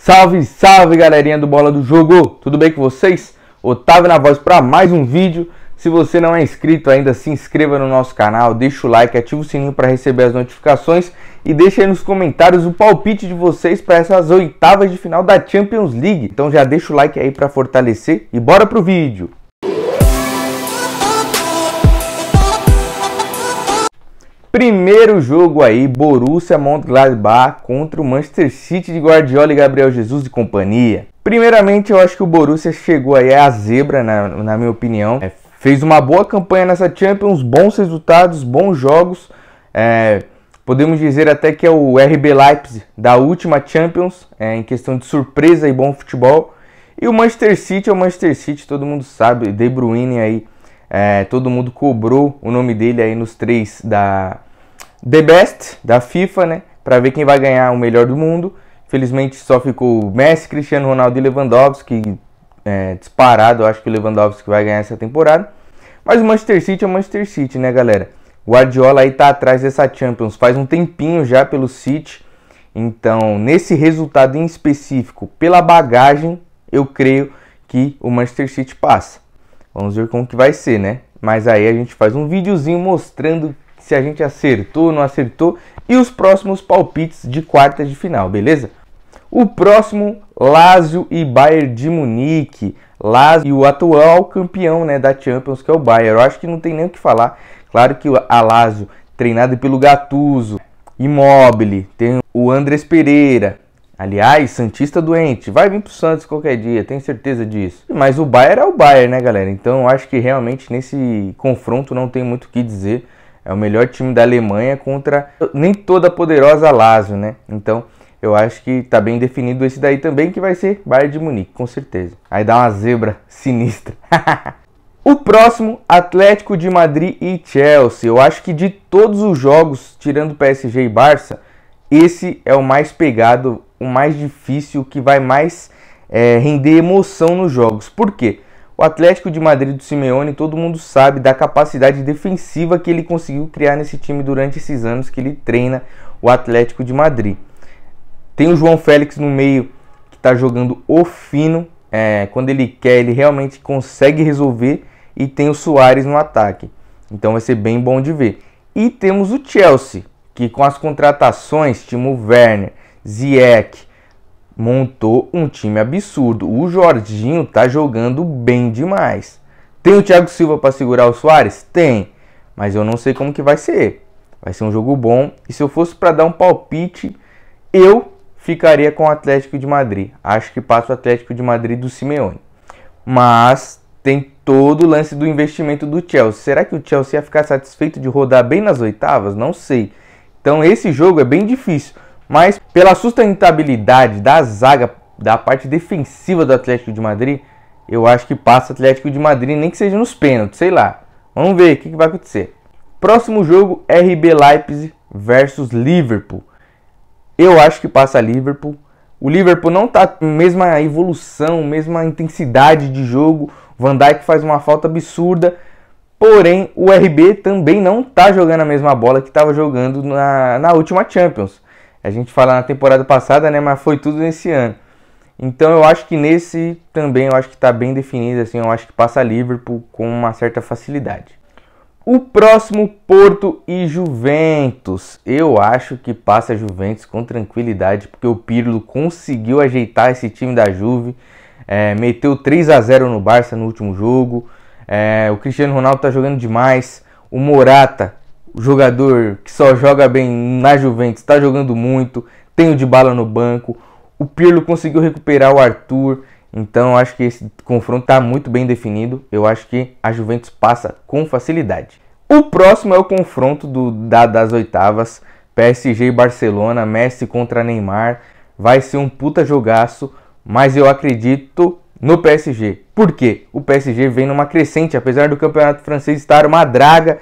Salve, salve galerinha do Bola do Jogo! Tudo bem com vocês? Otávio na voz para mais um vídeo. Se você não é inscrito ainda, se inscreva no nosso canal, deixa o like, ativa o sininho para receber as notificações e deixa aí nos comentários o palpite de vocês para essas oitavas de final da Champions League. Então já deixa o like aí para fortalecer e bora pro vídeo. Primeiro jogo aí, Borussia Mönchengladbach contra o Manchester City de Guardiola e Gabriel Jesus e companhia. Primeiramente, eu acho que o Borussia chegou aí a zebra, na, na minha opinião. É, fez uma boa campanha nessa Champions, bons resultados, bons jogos. É, podemos dizer até que é o RB Leipzig da última Champions, é, em questão de surpresa e bom futebol. E o Manchester City é o Manchester City, todo mundo sabe, De Bruyne aí, é, todo mundo cobrou o nome dele aí nos três da The Best da FIFA, né? Para ver quem vai ganhar o melhor do mundo. Felizmente só ficou Messi, Cristiano Ronaldo e Lewandowski. É, disparado, acho que o Lewandowski vai ganhar essa temporada. Mas o Manchester City é o Manchester City, né, galera? Guardiola aí tá atrás dessa Champions faz um tempinho já pelo City. Então, nesse resultado em específico, pela bagagem, eu creio que o Manchester City passa. Vamos ver como que vai ser, né? Mas aí a gente faz um videozinho mostrando se a gente acertou, não acertou e os próximos palpites de quartas de final, beleza? O próximo, Lazio e Bayern de Munique. Lazio e o atual campeão né, da Champions, que é o Bayern. Eu acho que não tem nem o que falar. Claro que a Lazio, treinado pelo Gattuso, Immobile, tem o Andrés Pereira. Aliás, Santista doente, vai vir pro Santos qualquer dia, tenho certeza disso. Mas o Bayern é o Bayern, né, galera? Então eu acho que realmente nesse confronto não tem muito o que dizer. É o melhor time da Alemanha contra nem toda poderosa Lazio, né? Então, eu acho que tá bem definido esse daí também, que vai ser Bayern de Munique, com certeza. Aí dá uma zebra sinistra. o próximo, Atlético de Madrid e Chelsea. Eu acho que de todos os jogos, tirando PSG e Barça, esse é o mais pegado, o mais difícil, o que vai mais é, render emoção nos jogos. Por quê? O Atlético de Madrid do Simeone, todo mundo sabe da capacidade defensiva que ele conseguiu criar nesse time durante esses anos que ele treina o Atlético de Madrid. Tem o João Félix no meio que está jogando o fino. É, quando ele quer, ele realmente consegue resolver. E tem o Soares no ataque. Então vai ser bem bom de ver. E temos o Chelsea, que com as contratações, Timo Werner, Ziyech, montou um time absurdo. O Jorginho tá jogando bem demais. Tem o Thiago Silva para segurar o Soares? Tem, mas eu não sei como que vai ser. Vai ser um jogo bom e se eu fosse para dar um palpite, eu ficaria com o Atlético de Madrid. Acho que passa o Atlético de Madrid do Simeone. Mas tem todo o lance do investimento do Chelsea. Será que o Chelsea ia ficar satisfeito de rodar bem nas oitavas? Não sei. Então esse jogo é bem difícil mas pela sustentabilidade da zaga, da parte defensiva do Atlético de Madrid, eu acho que passa Atlético de Madrid, nem que seja nos pênaltis, sei lá. Vamos ver o que, que vai acontecer. Próximo jogo, RB Leipzig versus Liverpool. Eu acho que passa Liverpool. O Liverpool não tá com a mesma evolução, mesma intensidade de jogo. Van Dijk faz uma falta absurda. Porém, o RB também não tá jogando a mesma bola que estava jogando na, na última Champions. A gente fala na temporada passada, né? Mas foi tudo nesse ano. Então eu acho que nesse também eu acho que está bem definido, assim, eu acho que passa Liverpool com uma certa facilidade. O próximo Porto e Juventus. Eu acho que passa Juventus com tranquilidade, porque o Pirlo conseguiu ajeitar esse time da Juve. É, meteu 3 a 0 no Barça no último jogo. É, o Cristiano Ronaldo está jogando demais. O Morata jogador que só joga bem na Juventus está jogando muito, tem o de bala no banco. O Pirlo conseguiu recuperar o Arthur, então acho que esse confronto está muito bem definido. Eu acho que a Juventus passa com facilidade. O próximo é o confronto do, da, das oitavas: PSG e Barcelona, Messi contra Neymar. Vai ser um puta jogaço, mas eu acredito no PSG. Por quê? O PSG vem numa crescente, apesar do campeonato francês estar uma draga.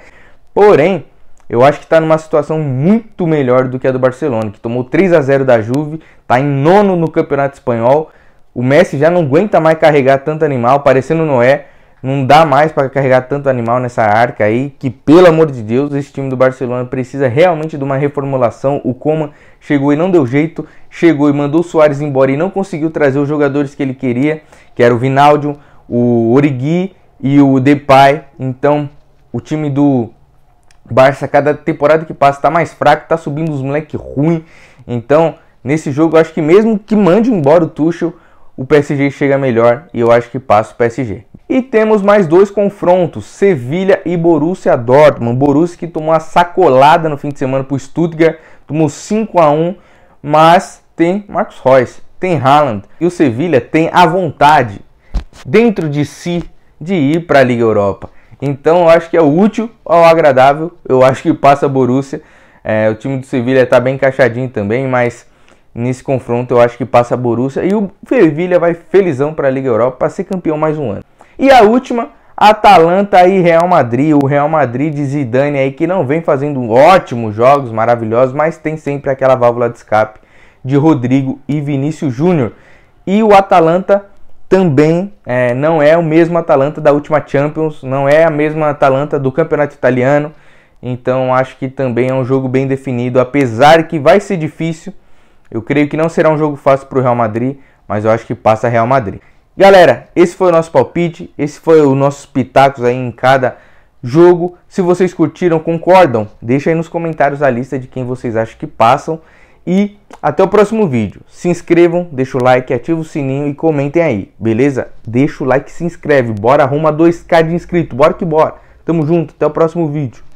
Porém, eu acho que está numa situação muito melhor do que a do Barcelona, que tomou 3 a 0 da Juve, está em nono no Campeonato Espanhol. O Messi já não aguenta mais carregar tanto animal, parecendo Noé. Não dá mais para carregar tanto animal nessa arca aí, que pelo amor de Deus, esse time do Barcelona precisa realmente de uma reformulação. O Coman chegou e não deu jeito, chegou e mandou o Soares embora e não conseguiu trazer os jogadores que ele queria, que era o Vinaldo, o Origi e o Depay. Então, o time do Barça, cada temporada que passa, tá mais fraco, tá subindo os moleque ruim. Então, nesse jogo, eu acho que mesmo que mande embora o Tuchel, o PSG chega melhor e eu acho que passa o PSG. E temos mais dois confrontos, Sevilha e Borussia Dortmund. Borussia que tomou uma sacolada no fim de semana para o Stuttgart, tomou 5 a 1 mas tem Marcos Reus, tem Haaland. E o Sevilha tem a vontade, dentro de si, de ir para a Liga Europa. Então eu acho que é útil ao agradável. Eu acho que passa a Borussia. É, o time do Sevilha está bem encaixadinho também, mas nesse confronto eu acho que passa a Borussia. E o Sevilha vai felizão para a Liga Europa para ser campeão mais um ano. E a última, Atalanta e Real Madrid. O Real Madrid de Zidane aí que não vem fazendo ótimos jogos, maravilhosos, mas tem sempre aquela válvula de escape de Rodrigo e Vinícius Júnior. E o Atalanta também é, não é o mesmo Atalanta da última Champions, não é a mesma Atalanta do campeonato italiano. Então acho que também é um jogo bem definido, apesar que vai ser difícil. Eu creio que não será um jogo fácil para o Real Madrid, mas eu acho que passa Real Madrid. Galera, esse foi o nosso palpite, esse foi os nossos pitacos aí em cada jogo. Se vocês curtiram, concordam, deixa aí nos comentários a lista de quem vocês acham que passam e até o próximo vídeo. Se inscrevam, deixa o like, ativa o sininho e comentem aí, beleza? Deixa o like, se inscreve, bora arruma 2k de inscrito, bora que bora. Tamo junto, até o próximo vídeo.